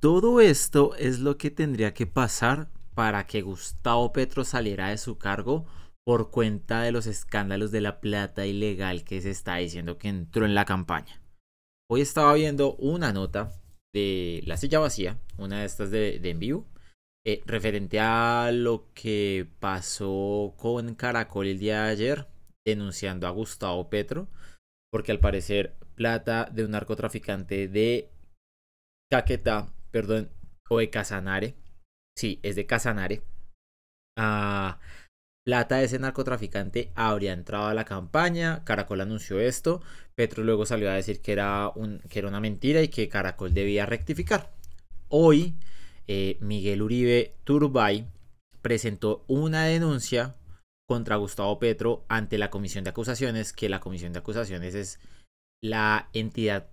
Todo esto es lo que tendría que pasar para que Gustavo Petro saliera de su cargo por cuenta de los escándalos de la plata ilegal que se está diciendo que entró en la campaña. Hoy estaba viendo una nota de La Silla Vacía, una de estas de, en vivo, eh, referente a lo que pasó con Caracol el día de ayer, denunciando a Gustavo Petro, porque al parecer plata de un narcotraficante de Caquetá perdón, o de Casanare, sí, es de Casanare, ah, Plata de ese narcotraficante habría entrado a la campaña, Caracol anunció esto, Petro luego salió a decir que era, un, que era una mentira y que Caracol debía rectificar. Hoy, eh, Miguel Uribe Turbay presentó una denuncia contra Gustavo Petro ante la Comisión de Acusaciones, que la Comisión de Acusaciones es la entidad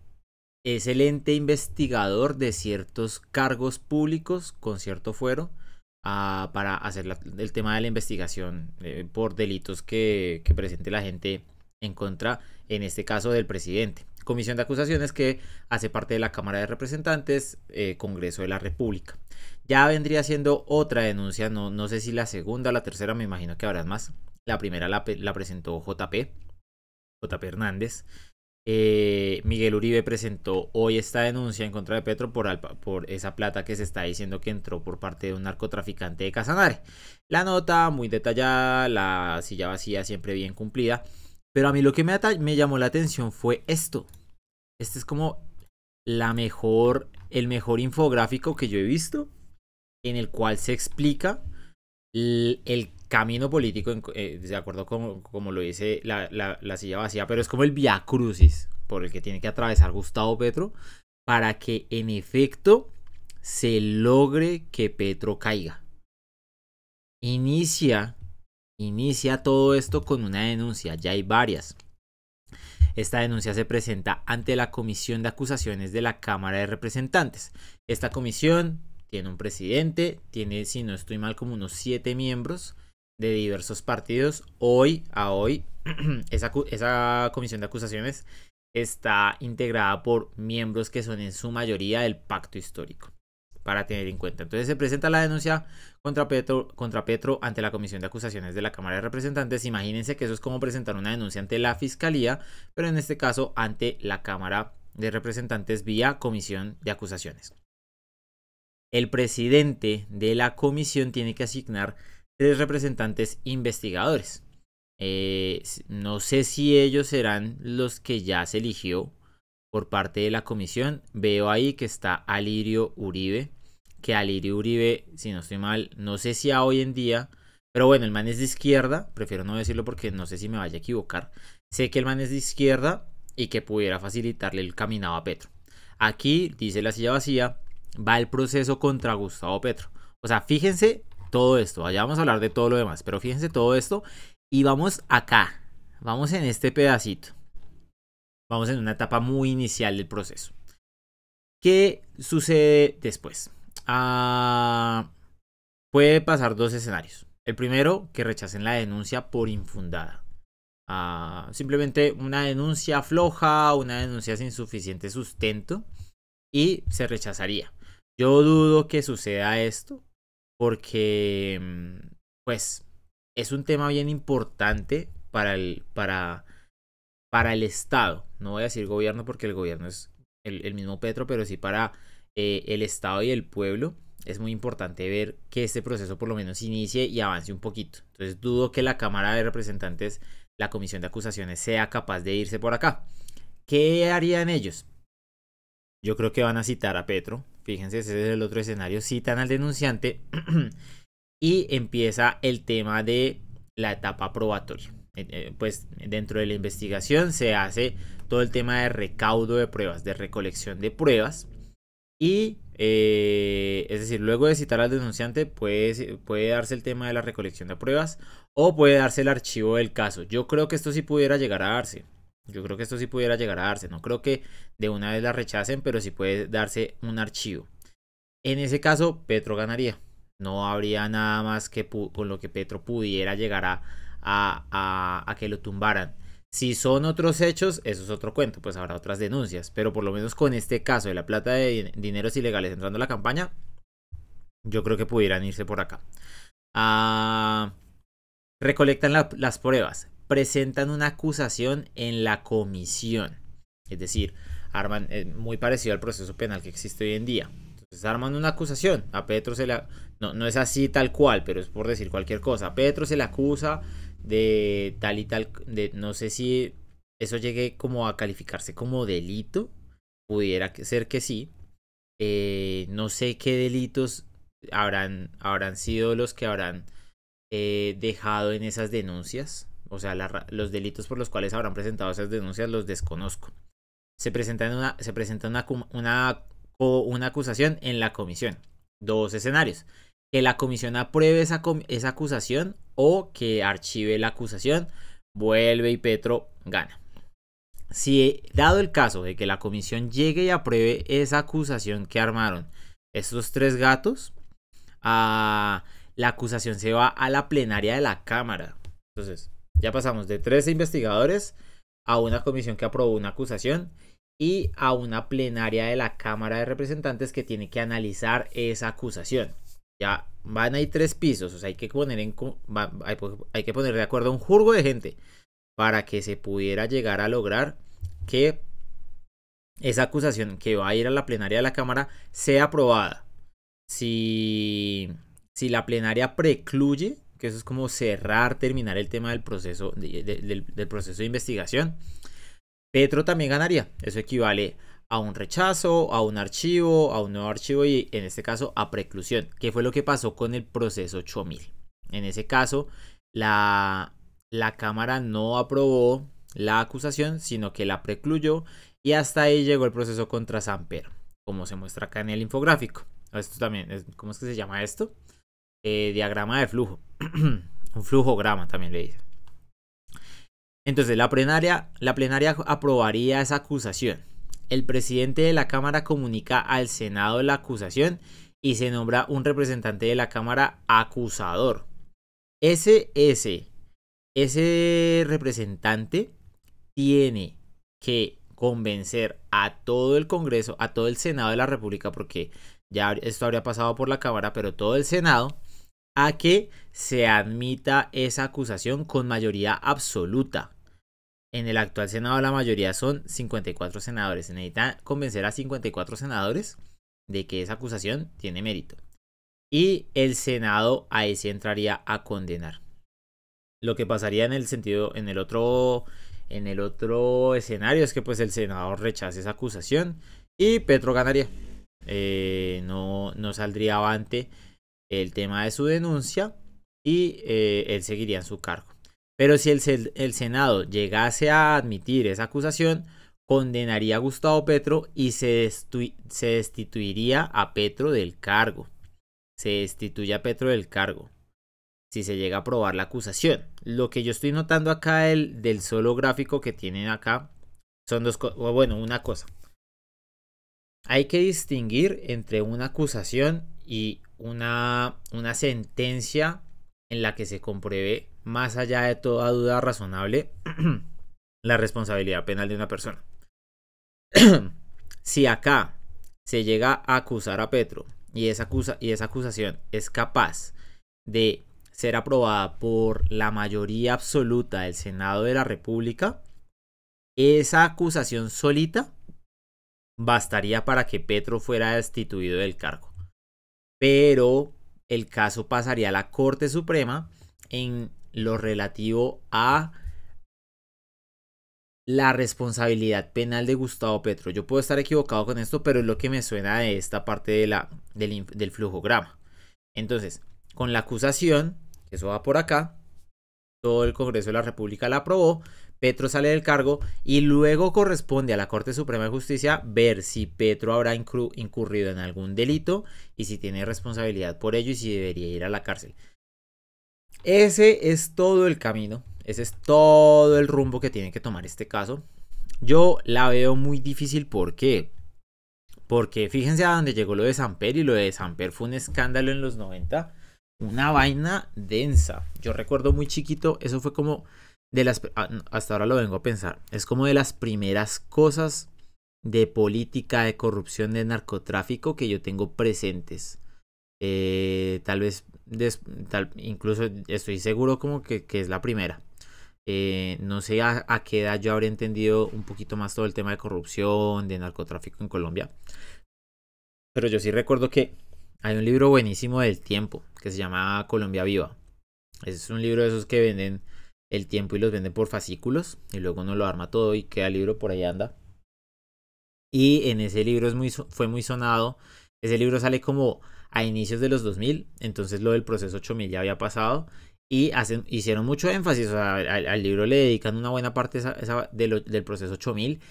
es el ente investigador de ciertos cargos públicos con cierto fuero ah, para hacer el tema de la investigación eh, por delitos que, presente la gente en contra, en este caso del presidente. Comisión de acusaciones que hace parte de la Cámara de Representantes, eh, Congreso de la República. Ya vendría siendo otra denuncia, no, no sé si la segunda o la tercera, me imagino que habrán más. La primera la, la presentó JP, JP Hernández. Eh, Miguel Uribe presentó hoy esta denuncia en contra de Petro por, por esa plata que se está diciendo que entró por parte de un narcotraficante de Casanare. La nota muy detallada, la silla vacía siempre bien cumplida, pero a mí lo que me, llamó la atención fue esto. Este es como la mejor, el mejor infográfico que yo he visto en el cual se explica el, el camino político, eh, de acuerdo con como lo dice la, silla vacía, pero es como el viacrucis crucis por el que tiene que atravesar Gustavo Petro para que en efecto se logre que Petro caiga. Inicia, inicia todo esto con una denuncia, ya hay varias. Esta denuncia se presenta ante la Comisión de Acusaciones de la Cámara de Representantes. Esta comisión tiene un presidente, tiene, si no estoy mal, como unos siete miembros de diversos partidos. Hoy a hoy, esa, comisión de acusaciones está integrada por miembros que son en su mayoría del pacto histórico, para tener en cuenta. Entonces se presenta la denuncia contra Petro, contra Petro ante la Comisión de Acusaciones de la Cámara de Representantes. Imagínense que eso es como presentar una denuncia ante la Fiscalía, pero en este caso ante la Cámara de Representantes vía Comisión de Acusaciones. El presidente de la comisión tiene que asignar tres representantes investigadores. Eh, no sé si ellos serán los que ya se eligió por parte de la comisión. Veo ahí que está Alirio Uribe, que Alirio Uribe, si no estoy mal, no sé si a hoy en día, pero bueno, el man es de izquierda, prefiero no decirlo porque no sé si me vaya a equivocar. Sé que el man es de izquierda y que pudiera facilitarle el caminado a Petro. Aquí, dice la silla vacía, va el proceso contra Gustavo Petro. O sea, fíjense todo esto. Allá vamos a hablar de todo lo demás, pero fíjense todo esto y vamos acá, vamos en este pedacito. Vamos en una etapa muy inicial del proceso. ¿Qué sucede después? Ah, puede pasar dos escenarios. El primero, que rechacen la denuncia por infundada. Ah, simplemente una denuncia floja, una denuncia sin suficiente sustento y se rechazaría. Yo dudo que suceda esto, porque mm, pues es un tema bien importante para el, para, para el Estado. No voy a decir gobierno porque el gobierno es el, mismo Petro, pero sí para eh, el Estado y el pueblo. Es muy importante ver que este proceso por lo menos inicie y avance un poquito. Entonces dudo que la Cámara de Representantes, la Comisión de Acusaciones, sea capaz de irse por acá. ¿Qué harían ellos? Yo creo que van a citar a Petro, Fíjense, ese es el otro escenario. Citan al denunciante y empieza el tema de la etapa probatoria. Eh, eh, pues dentro de la investigación se hace todo el tema de recaudo de pruebas, de recolección de pruebas. Y eh, es decir, luego de citar al denunciante pues, puede darse el tema de la recolección de pruebas o puede darse el archivo del caso. Yo creo que esto sí pudiera llegar a darse. Yo creo que esto sí pudiera llegar a darse. No creo que de una vez la rechacen, pero sí puede darse un archivo. En ese caso, Petro ganaría. No habría nada más que con lo que Petro pudiera llegar a, a, que lo tumbaran. Si son otros hechos, eso es otro cuento, pues habrá otras denuncias. Pero por lo menos con este caso de la plata de dineros ilegales entrando a la campaña, yo creo que pudieran irse por acá. Ah, recolectan las pruebas presentan una acusación en la comisión. Es decir, arman, eh, muy parecido al proceso penal que existe hoy en día. Entonces arman una acusación. A Petro se la... No, no es así tal cual, pero es por decir cualquier cosa. A Petro se la acusa de tal y tal... De, no sé si eso llegue como a calificarse como delito. Pudiera ser que sí. Eh, no sé qué delitos habrán, habrán sido los que habrán eh, dejado en esas denuncias o sea, los delitos por los cuales habrán presentado esas denuncias los desconozco. Se presenta, una, se presenta una, una, una acusación en la comisión. Dos escenarios. Que la comisión apruebe esa, esa acusación o que archive la acusación, vuelve y Petro gana. Si dado el caso de que la comisión llegue y apruebe esa acusación que armaron estos tres gatos, ah, la acusación se va a la plenaria de la Cámara. Entonces, ya pasamos de tres investigadores a una comisión que aprobó una acusación y a una plenaria de la Cámara de Representantes que tiene que analizar esa acusación. Ya van ahí tres pisos, o sea, hay que poner, en, pues, hay, que poner de acuerdo un jurgo de gente para que se pudiera llegar a lograr que esa acusación que va a ir a la plenaria de la Cámara sea aprobada. Si, si la plenaria precluye eso es como cerrar, terminar el tema del proceso, de, del, proceso de investigación. Petro también ganaría. Eso equivale a un rechazo, a un archivo, a un nuevo archivo y en este caso a preclusión, ¿Qué fue lo que pasó con el proceso 8000. En ese caso, la, la Cámara no aprobó la acusación, sino que la precluyó y hasta ahí llegó el proceso contra Samper, como se muestra acá en el infográfico. Esto también, ¿cómo es que se llama esto? Eh, diagrama de flujo. un flujo grama también le dice. Entonces, la plenaria, la plenaria aprobaría esa acusación. El presidente de la Cámara comunica al Senado la acusación y se nombra un representante de la Cámara acusador. Ese, ese, ese representante tiene que convencer a todo el Congreso, a todo el Senado de la República, porque ya esto habría pasado por la Cámara, pero todo el Senado, a que se admita esa acusación con mayoría absoluta. En el actual Senado la mayoría son 54 senadores. Se necesita convencer a 54 senadores de que esa acusación tiene mérito. Y el Senado ahí sí entraría a condenar. Lo que pasaría en el sentido, en el otro, en el otro escenario es que pues el senador rechace esa acusación y Petro ganaría. Eh, no, no saldría avante el tema de su denuncia y eh, él seguiría en su cargo. Pero si el, Senado llegase a admitir esa acusación, condenaría a Gustavo Petro y se, destituiría a Petro del cargo. Se destituye a Petro del cargo si se llega a probar la acusación. Lo que yo estoy notando acá del, del solo gráfico que tienen acá son dos cosas. Bueno, una cosa. Hay que distinguir entre una acusación y una sentencia en la que se compruebe, más allá de toda duda razonable, la responsabilidad penal de una persona. si acá se llega a acusar a Petro y esa, y esa acusación es capaz de ser aprobada por la mayoría absoluta del Senado de la República, esa acusación solita bastaría para que Petro fuera destituido del cargo. Pero el caso pasaría a la Corte Suprema en lo relativo a la responsabilidad penal de Gustavo Petro. Yo puedo estar equivocado con esto, pero es lo que me suena de esta parte del, del flujograma. Entonces, con la acusación, que eso va por acá, todo el Congreso de la República la aprobó, Petro sale del cargo y luego corresponde a la Corte Suprema de Justicia ver si Petro habrá incurrido en algún delito y si tiene responsabilidad por ello y si debería ir a la cárcel. Ese es todo el camino, ese es todo el rumbo que tiene que tomar este caso. Yo la veo muy difícil porque. porque fíjense a dónde llegó lo de Samper y lo de Samper fue un escándalo en los 90, una vaina densa. Yo recuerdo muy chiquito, eso fue como de las, ah, hasta ahora lo vengo a pensar, es como de las primeras cosas de política, de corrupción, de narcotráfico que yo tengo presentes. Eh, tal vez, tal, incluso estoy seguro como que, es la primera. Eh, no sé a, qué edad yo habría entendido un poquito más todo el tema de corrupción, de narcotráfico en Colombia. Pero yo sí recuerdo que hay un libro buenísimo del tiempo que se llama Colombia Viva. Es un libro de esos que venden el tiempo y los vende por fascículos y luego uno lo arma todo y queda libro por ahí anda. Y en ese libro es muy, fue muy sonado. Ese libro sale como a inicios de los 2000, entonces lo del proceso 8000 ya había pasado y hacen, hicieron mucho énfasis, al, libro le dedican una buena parte de lo, del proceso 8000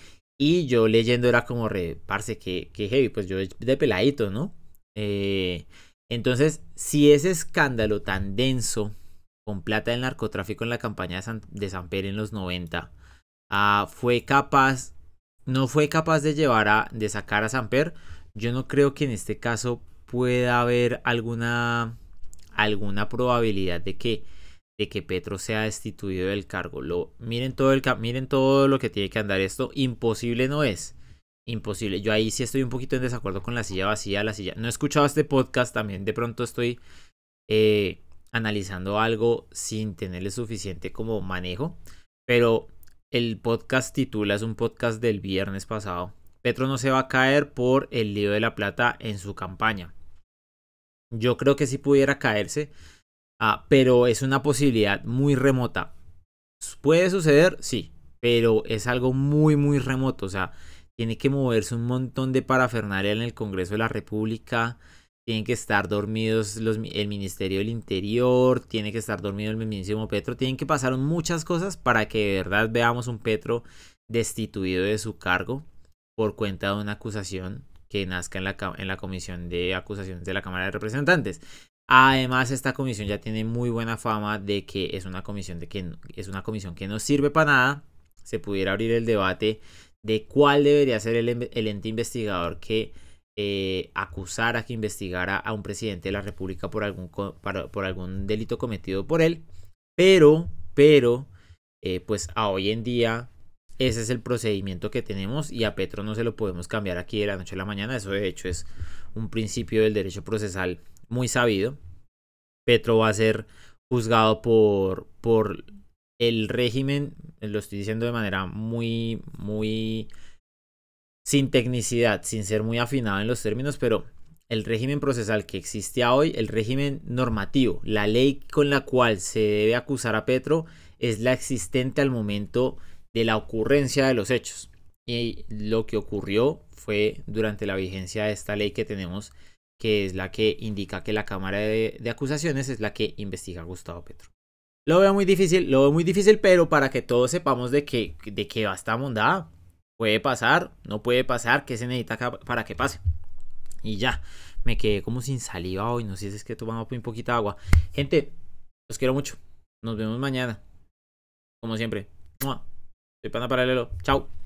y yo leyendo era como, reparse que, que heavy, pues yo de peladito, ¿no? Eh, entonces, si ese escándalo tan denso con plata del narcotráfico en la campaña de, San, Samper en los 90, ah, fue capaz, no fue capaz de llevar a, de sacar a Samper. Yo no creo que en este caso pueda haber alguna, alguna probabilidad de que, de que Petro sea destituido del cargo. Lo, miren, todo el, miren todo lo que tiene que andar esto. Imposible no es. Imposible. Yo ahí sí estoy un poquito en desacuerdo con la silla vacía. La silla. No he escuchado este podcast. También de pronto estoy eh, analizando algo sin tenerle suficiente como manejo, pero el podcast titula, es un podcast del viernes pasado, Petro no se va a caer por el lío de la plata en su campaña. Yo creo que sí pudiera caerse, ah, pero es una posibilidad muy remota. ¿Puede suceder? Sí, pero es algo muy, muy remoto. O sea, tiene que moverse un montón de parafernalia en el Congreso de la República tienen que estar dormidos el Ministerio del Interior, tiene que estar dormido el mismísimo Petro, tienen que pasar muchas cosas para que de verdad veamos un Petro destituido de su cargo por cuenta de una acusación que nazca en la, en la Comisión de Acusaciones de la Cámara de Representantes. Además, esta comisión ya tiene muy buena fama de que es una comisión, de que, es una comisión que no sirve para nada. Se pudiera abrir el debate de cuál debería ser el ente investigador que eh, acusar a que investigara a un presidente de la República por algún, por, algún delito cometido por él. Pero, pero, eh, pues a hoy en día ese es el procedimiento que tenemos y a Petro no se lo podemos cambiar aquí de la noche a la mañana. Eso de hecho es un principio del derecho procesal muy sabido. Petro va a ser juzgado por, por el régimen, lo estoy diciendo de manera muy, muy sin tecnicidad, sin ser muy afinado en los términos, pero el régimen procesal que existe hoy, el régimen normativo, la ley con la cual se debe acusar a Petro es la existente al momento de la ocurrencia de los hechos. Y lo que ocurrió fue durante la vigencia de esta ley que tenemos, que es la que indica que la Cámara de, Acusaciones es la que investiga a Gustavo Petro. Lo veo muy difícil, lo veo muy difícil, pero para que todos sepamos de qué de qué va esta mondada, Puede pasar, no puede pasar, que se necesita para que pase? Y ya, me quedé como sin saliva hoy, no sé si es que tomamos un poquito de agua. Gente, los quiero mucho. Nos vemos mañana. Como siempre. Soy Pana Paralelo. Chao.